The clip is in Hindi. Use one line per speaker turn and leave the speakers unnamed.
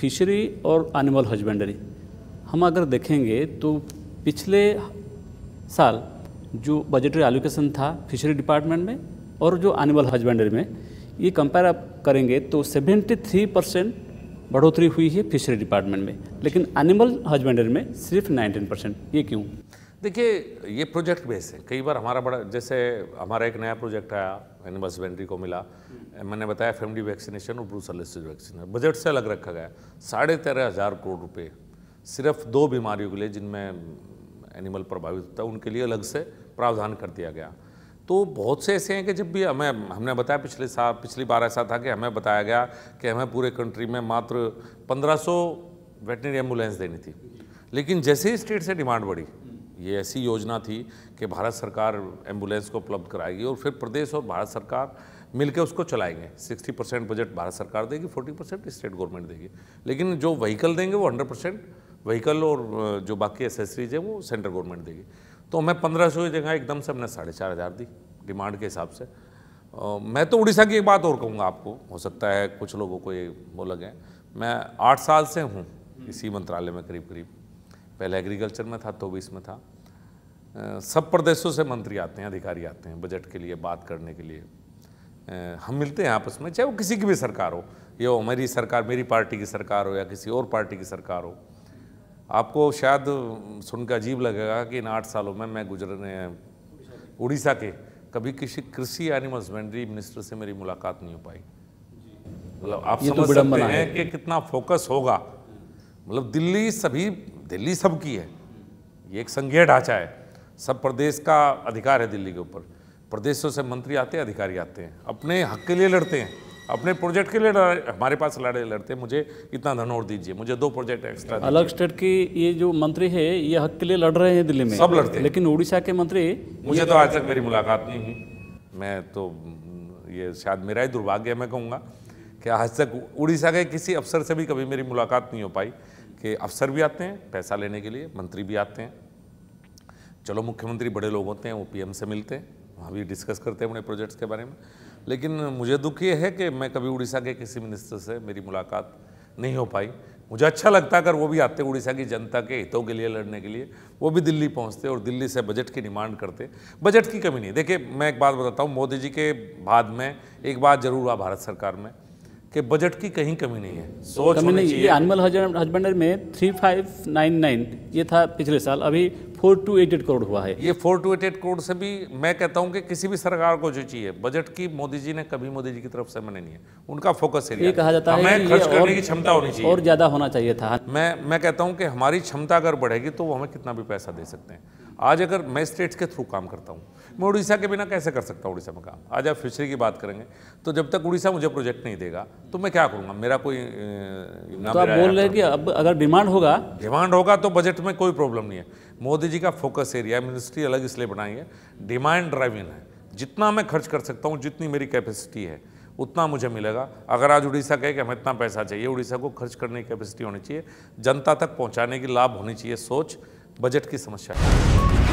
फिशरी और एनिमल हस्बेंडरी हम अगर देखेंगे तो पिछले साल जो बजटरी एलोकेशन था फिशरी डिपार्टमेंट में और जो एनिमल हस्बेंडरी में ये कंपेयर आप करेंगे तो 73 परसेंट बढ़ोतरी हुई है फिशरी डिपार्टमेंट में लेकिन एनिमल हस्बेंडरी में सिर्फ 19 परसेंट ये क्यों
देखिए ये प्रोजेक्ट बेस है कई बार हमारा बड़ा जैसे हमारा एक नया प्रोजेक्ट आया एनिमल हस्बेंड्री को मिला मैंने बताया फैमिली वैक्सीनेशन और ब्रूसलिस वैक्सीनेशन बजट से अलग रखा गया साढ़े तेरह हज़ार करोड़ रुपये सिर्फ दो बीमारियों के लिए जिनमें एनिमल प्रभावित होता है उनके लिए अलग से प्रावधान कर दिया गया तो बहुत से ऐसे हैं कि जब भी हमें हमने बताया पिछले साल पिछली बार ऐसा था कि हमें बताया गया कि हमें पूरे कंट्री में मात्र 1500 वेटनरी एम्बुलेंस देनी थी लेकिन जैसे ही स्टेट से डिमांड बढ़ी ये ऐसी योजना थी कि भारत सरकार एम्बुलेंस को उपलब्ध कराएगी और फिर प्रदेश और भारत सरकार मिलकर उसको चलाएंगे 60 परसेंट बजट भारत सरकार देगी 40 परसेंट स्टेट गवर्नमेंट देगी लेकिन जो व्हीकल देंगे वो 100 परसेंट व्हीकल और जो बाकी एसेसरीज है वो सेंट्रल गवर्नमेंट देगी तो हमें पंद्रह सौ जगह एकदम से हमने साढ़े चार हज़ार दी डिमांड के हिसाब से मैं तो उड़ीसा की एक बात और कहूँगा आपको हो सकता है कुछ लोगों को ये वो लगे मैं आठ साल से हूँ इसी मंत्रालय में करीब करीब पहले एग्रीकल्चर में था तो भी इसमें था सब प्रदेशों से मंत्री आते हैं अधिकारी आते हैं बजट के लिए बात करने के लिए हम मिलते हैं आपस में चाहे वो किसी की भी सरकार हो या वो मेरी सरकार मेरी पार्टी की सरकार हो या किसी और पार्टी की सरकार हो आपको शायद सुनकर अजीब लगेगा कि इन आठ सालों में मैं गुजरने उड़ीसा के कभी किसी कृषि एनिमल हस्बेंड्री मिनिस्टर से मेरी मुलाकात नहीं हो पाई मतलब आप तो समझ तो सकते हैं कि कितना फोकस होगा मतलब दिल्ली सभी दिल्ली सबकी है ये एक संघीय ढांचा है सब प्रदेश का अधिकार है दिल्ली के ऊपर प्रदेशों से मंत्री आते हैं अधिकारी आते हैं अपने हक के लिए लड़ते हैं अपने प्रोजेक्ट के लिए हमारे पास लड़े लड़ते हैं मुझे इतना धन और दीजिए मुझे दो प्रोजेक्ट एक्स्ट्रा अलग
स्टेट की ये जो मंत्री है ये हक के लिए लड़ रहे हैं दिल्ली में सब लड़ते हैं लेकिन उड़ीसा के मंत्री मुझे तो आज तक मेरी
मुलाकात नहीं हुई मैं तो ये शायद मेरा ही दुर्भाग्य मैं कहूँगा कि आज तक उड़ीसा के किसी अफसर से भी कभी मेरी मुलाकात नहीं हो पाई कि अफसर भी आते हैं पैसा लेने के लिए मंत्री भी आते हैं चलो मुख्यमंत्री बड़े लोग होते हैं वो पीएम से मिलते हैं वहाँ भी डिस्कस करते हैं अपने प्रोजेक्ट्स के बारे में लेकिन मुझे दुख ये है कि मैं कभी उड़ीसा के किसी मिनिस्टर से मेरी मुलाकात नहीं हो पाई मुझे अच्छा लगता अगर वो भी आते उड़ीसा की जनता के हितों के लिए लड़ने के लिए वो भी दिल्ली पहुँचते और दिल्ली से बजट की डिमांड करते बजट की कमी नहीं देखिए मैं एक बात बताता हूँ मोदी जी के बाद में एक बात जरूर हुआ भारत सरकार में कि बजट की कहीं कमी नहीं है सोच कमी नहीं ये एनिमल
हस्बेंडरी में थ्री फाइव नाइन नाइन ये था पिछले साल अभी four two eight eight crore हुआ है
ये four two eight eight crore से भी मैं कहता हूँ कि किसी भी सरकार को जो चाहिए बजट की मोदी जी ने कभी मोदी जी की तरफ से मने नहीं है उनका फोकस है ये कहा जाता है खर्च करने की क्षमता होनी चाहिए और ज़्यादा होना चाहिए था मैं मैं कहता हूँ कि हमारी क्षमता अगर बढ़ेगी तो वो हमें कितना भी पैसा दे सकते हैं आज अगर मैं स्टेट्स के थ्रू काम करता हूँ मैं उड़ीसा के बिना कैसे कर सकता हूँ उड़ीसा में काम आज आप फिशरी की बात करेंगे तो जब तक उड़ीसा मुझे प्रोजेक्ट नहीं देगा तो मैं क्या करूँगा मेरा कोई ना तो आप बोल रहे हैं कि अब अगर डिमांड होगा डिमांड होगा तो बजट में कोई प्रॉब्लम नहीं है मोदी जी का फोकस एरिया मिनिस्ट्री अलग इसलिए बनाई है डिमांड ड्राइविंग है जितना मैं खर्च कर सकता हूँ जितनी मेरी कैपेसिटी है उतना मुझे मिलेगा अगर आज उड़ीसा कहे कि हमें इतना पैसा चाहिए उड़ीसा को खर्च करने की कैपेसिटी होनी चाहिए जनता तक पहुँचाने की लाभ होनी चाहिए सोच बजट की समस्या है